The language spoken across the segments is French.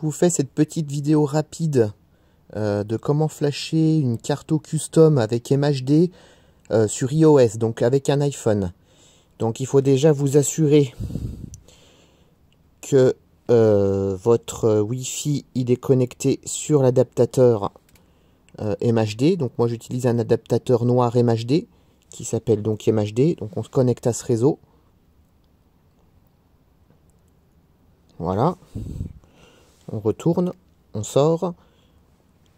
je vous fais cette petite vidéo rapide euh, de comment flasher une carte au custom avec MHD euh, sur iOS, donc avec un iPhone. Donc il faut déjà vous assurer que euh, votre Wi-Fi il est connecté sur l'adaptateur MHD. Donc moi j'utilise un adaptateur noir MHD qui s'appelle donc MHD. Donc on se connecte à ce réseau. Voilà on retourne, on sort,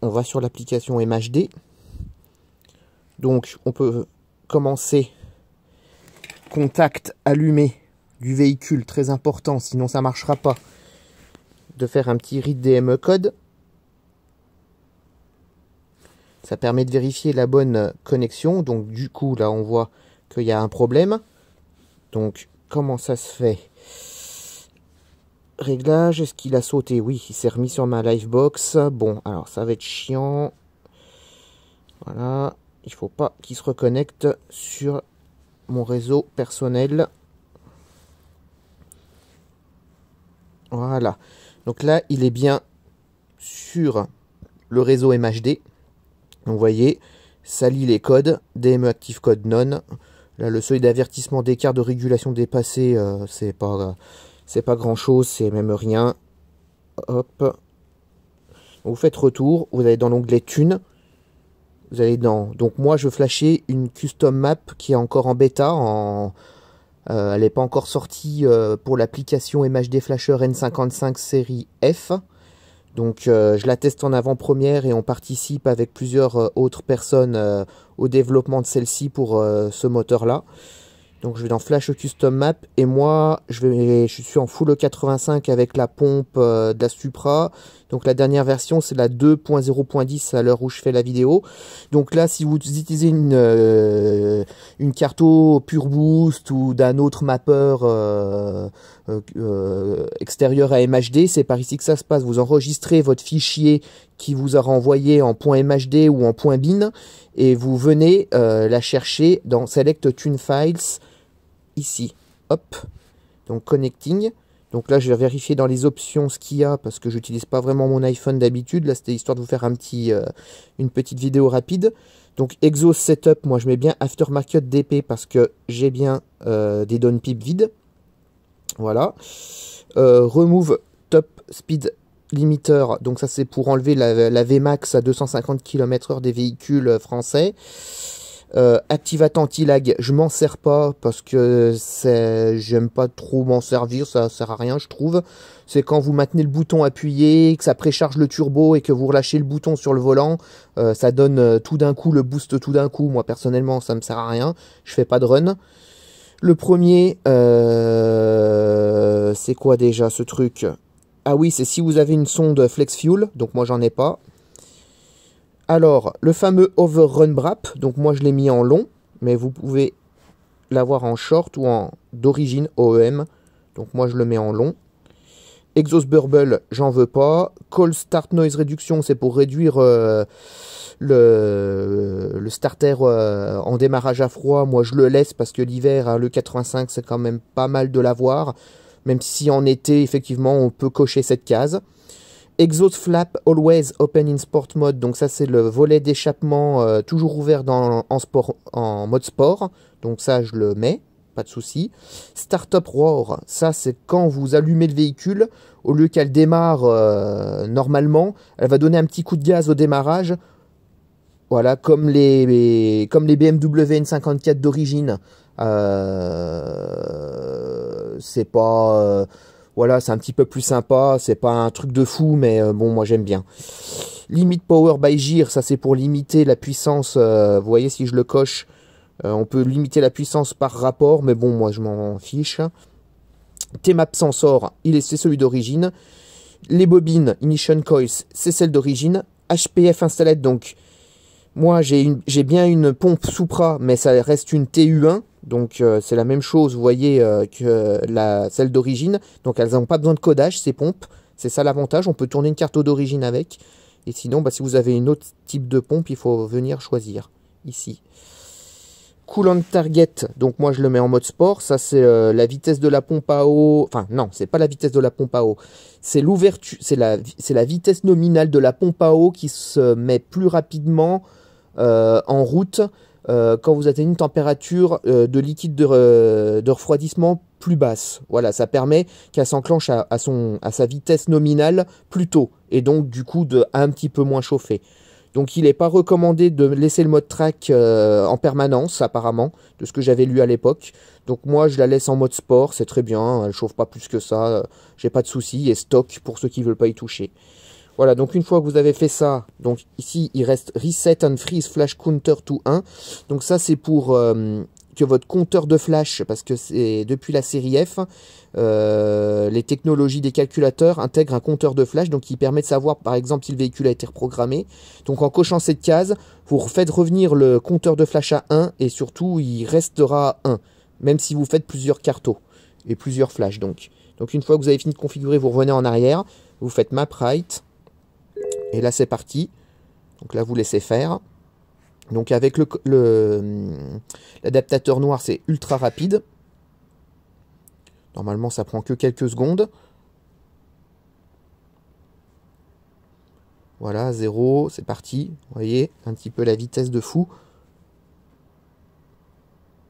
on va sur l'application MHD. Donc on peut commencer contact allumé du véhicule, très important, sinon ça ne marchera pas, de faire un petit read DME code. Ça permet de vérifier la bonne connexion. Donc du coup, là, on voit qu'il y a un problème. Donc comment ça se fait Réglage, est-ce qu'il a sauté Oui, il s'est remis sur ma livebox. Bon, alors ça va être chiant. Voilà, il faut pas qu'il se reconnecte sur mon réseau personnel. Voilà. Donc là, il est bien sur le réseau MHD. Donc vous voyez, ça lit les codes, DME active code non. Là, le seuil d'avertissement d'écart de régulation dépassé, euh, c'est pas... Euh, c'est pas grand chose, c'est même rien. Hop. Vous faites retour, vous allez dans l'onglet Thunes. Vous allez dans. Donc moi je flashais une custom map qui est encore en bêta, en. Euh, elle n'est pas encore sortie euh, pour l'application MHD Flasher N55 série F. Donc euh, je la teste en avant-première et on participe avec plusieurs autres personnes au développement de celle-ci pour ce moteur-là. Donc je vais dans Flash Custom Map et moi je, je suis en full 85 e avec la pompe euh, de la Supra. Donc la dernière version c'est la 2.0.10 à l'heure où je fais la vidéo. Donc là si vous utilisez une, euh, une carto Pure Boost ou d'un autre mapper euh, extérieur à MHD, c'est par ici que ça se passe. Vous enregistrez votre fichier qui vous a renvoyé en .mhd ou en .bin et vous venez la chercher dans Select Tune Files ici. Hop. Donc connecting. Donc là, je vais vérifier dans les options ce qu'il y a parce que j'utilise pas vraiment mon iPhone d'habitude. Là, c'était histoire de vous faire un petit, euh, une petite vidéo rapide. Donc Exo Setup, moi je mets bien Aftermarket DP parce que j'ai bien euh, des des downpipes vides. Voilà. Euh, remove Top Speed Limiter, donc ça c'est pour enlever la, la VMAX à 250 km/h des véhicules français. Euh, anti-lag, je m'en sers pas parce que c'est, j'aime pas trop m'en servir, ça sert à rien, je trouve. C'est quand vous maintenez le bouton appuyé, que ça précharge le turbo et que vous relâchez le bouton sur le volant, euh, ça donne euh, tout d'un coup le boost tout d'un coup. Moi personnellement, ça me sert à rien. Je fais pas de run. Le premier, euh, c'est quoi déjà ce truc Ah oui, c'est si vous avez une sonde flex fuel. Donc moi j'en ai pas. Alors, le fameux overrun wrap, donc moi je l'ai mis en long, mais vous pouvez l'avoir en short ou en d'origine OEM. Donc moi je le mets en long. Exhaust burble, j'en veux pas. Call start noise Reduction, c'est pour réduire euh, le, starter euh, en démarrage à froid. Moi je le laisse parce que l'hiver, hein, le 85, c'est quand même pas mal de l'avoir. Même si en été, effectivement, on peut cocher cette case. Exhaust flap always open in sport mode, donc ça c'est le volet d'échappement euh, toujours ouvert en, sport, en mode sport, donc ça je le mets, pas de souci. Startup roar, ça c'est quand vous allumez le véhicule, au lieu qu'elle démarre euh, normalement, elle va donner un petit coup de gaz au démarrage, voilà, comme les, comme les BMW N54 d'origine. Euh, c'est pas voilà, c'est un petit peu plus sympa, c'est pas un truc de fou, mais euh, bon, moi j'aime bien. Limit Power by Gear, ça c'est pour limiter la puissance, euh, vous voyez si je le coche, euh, on peut limiter la puissance par rapport, mais bon, moi je m'en fiche. T-Map Sensor, c'est celui d'origine. Les bobines Ignition Coils, c'est celle d'origine. HPF Installed, donc, moi j'ai bien une pompe Supra, mais ça reste une TU1. Donc euh, c'est la même chose, vous voyez, euh, que la, celle d'origine. Donc elles n'ont pas besoin de codage, ces pompes. C'est ça l'avantage, on peut tourner une carte d'origine avec. Et sinon, bah, si vous avez une autre type de pompe, il faut venir choisir ici. Coolant Target, donc moi je le mets en mode sport, ça c'est euh, la vitesse de la pompe à eau, enfin non, c'est pas la vitesse de la pompe à eau, c'est l'ouverture, c'est la, la, vitesse nominale de la pompe à eau qui se met plus rapidement en route euh, quand vous atteignez une température euh, de liquide euh, de, refroidissement plus basse. Voilà, ça permet qu'elle s'enclenche à, à sa vitesse nominale plus tôt, et donc du coup de un petit peu moins chauffer. Donc il n'est pas recommandé de laisser le mode track en permanence, apparemment, de ce que j'avais lu à l'époque. Donc moi je la laisse en mode sport, c'est très bien, elle ne chauffe pas plus que ça, j'ai pas de soucis, et stock pour ceux qui ne veulent pas y toucher. Voilà, donc une fois que vous avez fait ça, donc ici il reste Reset and Freeze Flash Counter to 1. Donc ça c'est pour euh, que votre compteur de flash, parce que c'est depuis la série F, euh, les technologies des calculateurs intègrent un compteur de flash, donc il permet de savoir par exemple si le véhicule a été reprogrammé. Donc en cochant cette case, vous faites revenir le compteur de flash à 1 et surtout il restera 1, même si vous faites plusieurs cartos et plusieurs flashs donc. Donc une fois que vous avez fini de configurer, vous revenez en arrière, vous faites map right, et là, c'est parti. Donc là, vous laissez faire. Donc avec l'adaptateur le, l'adaptateur noir, c'est ultra rapide. Normalement, ça prend que quelques secondes. Voilà, 0, c'est parti. Vous voyez, un petit peu la vitesse de fou.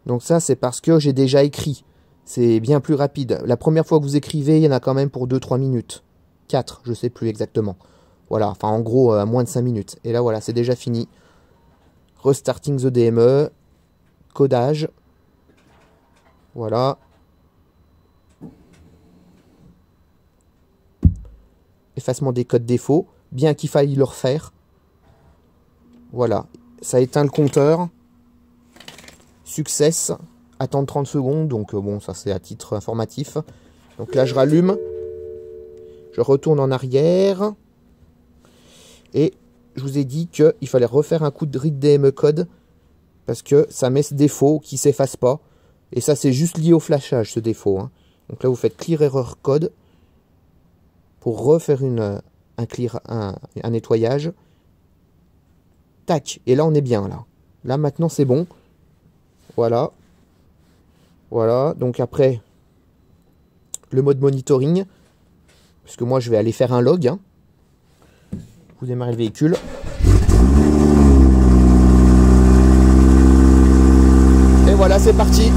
Donc ça, c'est parce que j'ai déjà écrit. C'est bien plus rapide. La première fois que vous écrivez, il y en a quand même pour 2-3 minutes. 4, je sais plus exactement. Voilà, enfin en gros euh, à moins de 5 minutes. Et là voilà, c'est déjà fini. Restarting the DME, codage. Voilà. Effacement des codes défauts, bien qu'il faille le refaire. Voilà, ça éteint le compteur. Succès. Attendre 30 secondes, donc euh, bon, ça c'est à titre informatif. Donc là, je rallume. Je retourne en arrière. Et je vous ai dit qu'il fallait refaire un coup de read DME code parce que ça met ce défaut qui s'efface pas. Et ça, c'est juste lié au flashage, ce défaut. Hein. Donc là, vous faites clear error code pour refaire une, un, clear, un, nettoyage. Tac. Et là, on est bien, là. Là, maintenant, c'est bon. Voilà. Voilà. Donc après, le mode monitoring. Parce que moi, je vais aller faire un log. Hein vous démarrer le véhicule. Et voilà, c'est parti